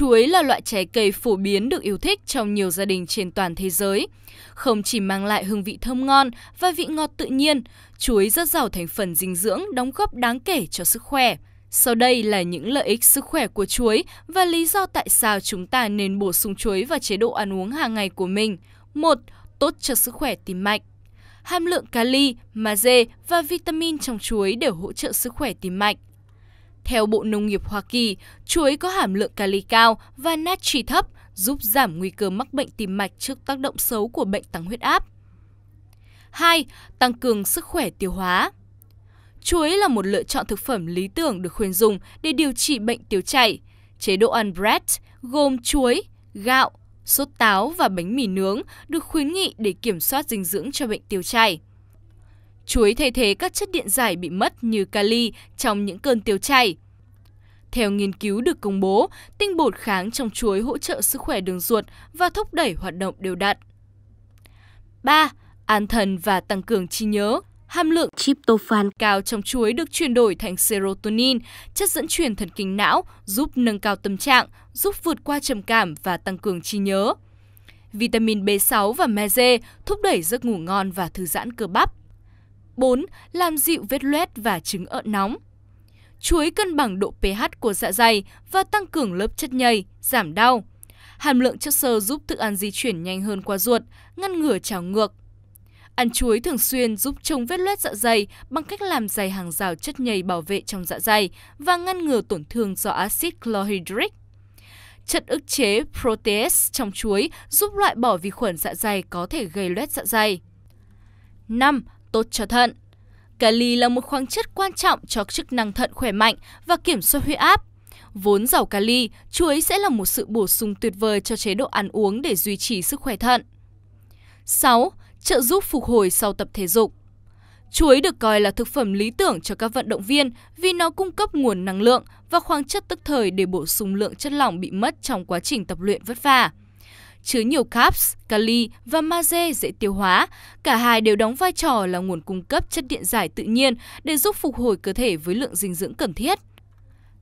Chuối là loại trái cây phổ biến được yêu thích trong nhiều gia đình trên toàn thế giới. Không chỉ mang lại hương vị thơm ngon và vị ngọt tự nhiên, chuối rất giàu thành phần dinh dưỡng đóng góp đáng kể cho sức khỏe. Sau đây là những lợi ích sức khỏe của chuối và lý do tại sao chúng ta nên bổ sung chuối vào chế độ ăn uống hàng ngày của mình. 1. Tốt cho sức khỏe tim mạch hàm lượng kali, magie và vitamin trong chuối đều hỗ trợ sức khỏe tim mạch. Theo Bộ Nông nghiệp Hoa Kỳ, chuối có hàm lượng kali cao và natri thấp giúp giảm nguy cơ mắc bệnh tim mạch trước tác động xấu của bệnh tăng huyết áp. 2. Tăng cường sức khỏe tiêu hóa Chuối là một lựa chọn thực phẩm lý tưởng được khuyên dùng để điều trị bệnh tiêu chảy. Chế độ ăn bread gồm chuối, gạo, sốt táo và bánh mì nướng được khuyến nghị để kiểm soát dinh dưỡng cho bệnh tiêu chảy chuối thay thế các chất điện giải bị mất như kali trong những cơn tiêu chảy. Theo nghiên cứu được công bố, tinh bột kháng trong chuối hỗ trợ sức khỏe đường ruột và thúc đẩy hoạt động đều đặn. 3. An thần và tăng cường trí nhớ. Hàm lượng tryptophan cao trong chuối được chuyển đổi thành serotonin, chất dẫn truyền thần kinh não, giúp nâng cao tâm trạng, giúp vượt qua trầm cảm và tăng cường trí nhớ. Vitamin B6 và meze thúc đẩy giấc ngủ ngon và thư giãn cơ bắp. 4. Làm dịu vết loét và trứng ợn nóng. Chuối cân bằng độ pH của dạ dày và tăng cường lớp chất nhầy, giảm đau. Hàm lượng chất xơ giúp thức ăn di chuyển nhanh hơn qua ruột, ngăn ngừa trào ngược. Ăn chuối thường xuyên giúp chống vết loét dạ dày bằng cách làm dày hàng rào chất nhầy bảo vệ trong dạ dày và ngăn ngừa tổn thương do axit chlorhydric. Chất ức chế protease trong chuối giúp loại bỏ vi khuẩn dạ dày có thể gây loét dạ dày. 5 tốt cho thận. Kali là một khoáng chất quan trọng cho chức năng thận khỏe mạnh và kiểm soát huyết áp. Vốn giàu kali, chuối sẽ là một sự bổ sung tuyệt vời cho chế độ ăn uống để duy trì sức khỏe thận. 6. Trợ giúp phục hồi sau tập thể dục Chuối được coi là thực phẩm lý tưởng cho các vận động viên vì nó cung cấp nguồn năng lượng và khoáng chất tức thời để bổ sung lượng chất lỏng bị mất trong quá trình tập luyện vất vả chứa nhiều carbs, kali và magie dễ tiêu hóa. Cả hai đều đóng vai trò là nguồn cung cấp chất điện giải tự nhiên để giúp phục hồi cơ thể với lượng dinh dưỡng cần thiết.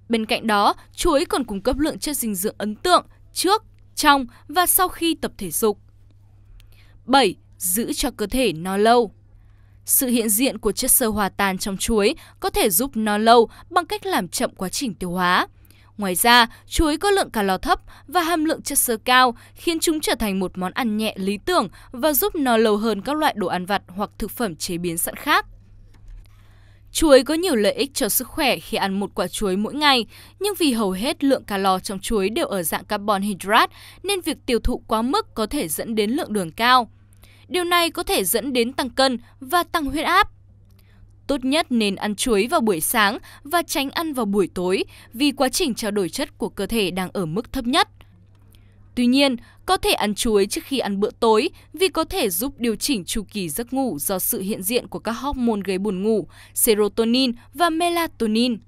Bên cạnh đó, chuối còn cung cấp lượng chất dinh dưỡng ấn tượng trước, trong và sau khi tập thể dục. 7. Giữ cho cơ thể no lâu sự hiện diện của chất sơ hòa tan trong chuối có thể giúp no lâu bằng cách làm chậm quá trình tiêu hóa. Ngoài ra, chuối có lượng calo thấp và hàm lượng chất xơ cao khiến chúng trở thành một món ăn nhẹ lý tưởng và giúp no lâu hơn các loại đồ ăn vặt hoặc thực phẩm chế biến sẵn khác. Chuối có nhiều lợi ích cho sức khỏe khi ăn một quả chuối mỗi ngày, nhưng vì hầu hết lượng calo trong chuối đều ở dạng carbon hydrate nên việc tiêu thụ quá mức có thể dẫn đến lượng đường cao. Điều này có thể dẫn đến tăng cân và tăng huyết áp. Tốt nhất nên ăn chuối vào buổi sáng và tránh ăn vào buổi tối vì quá trình trao đổi chất của cơ thể đang ở mức thấp nhất. Tuy nhiên, có thể ăn chuối trước khi ăn bữa tối vì có thể giúp điều chỉnh chu kỳ giấc ngủ do sự hiện diện của các hormone gây buồn ngủ, serotonin và melatonin.